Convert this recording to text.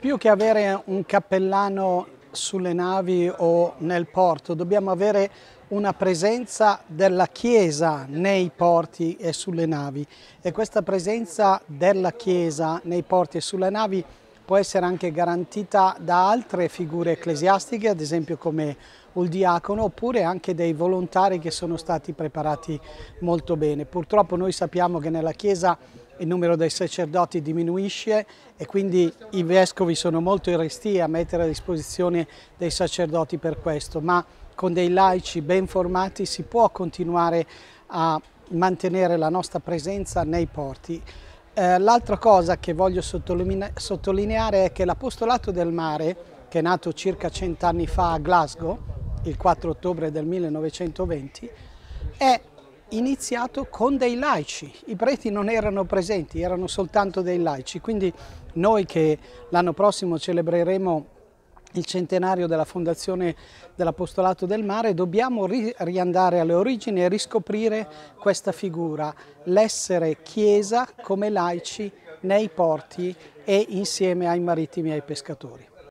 Più che avere un cappellano sulle navi o nel porto, dobbiamo avere una presenza della Chiesa nei porti e sulle navi e questa presenza della Chiesa nei porti e sulle navi può essere anche garantita da altre figure ecclesiastiche, ad esempio come il diacono, oppure anche dei volontari che sono stati preparati molto bene. Purtroppo noi sappiamo che nella Chiesa il numero dei sacerdoti diminuisce e quindi i vescovi sono molto restii a mettere a disposizione dei sacerdoti per questo, ma con dei laici ben formati si può continuare a mantenere la nostra presenza nei porti. Eh, L'altra cosa che voglio sottolineare è che l'Apostolato del Mare, che è nato circa cent'anni fa a Glasgow, il 4 ottobre del 1920, è iniziato con dei laici, i preti non erano presenti, erano soltanto dei laici, quindi noi che l'anno prossimo celebreremo il centenario della fondazione dell'Apostolato del Mare, dobbiamo ri riandare alle origini e riscoprire questa figura, l'essere chiesa come laici nei porti e insieme ai marittimi e ai pescatori.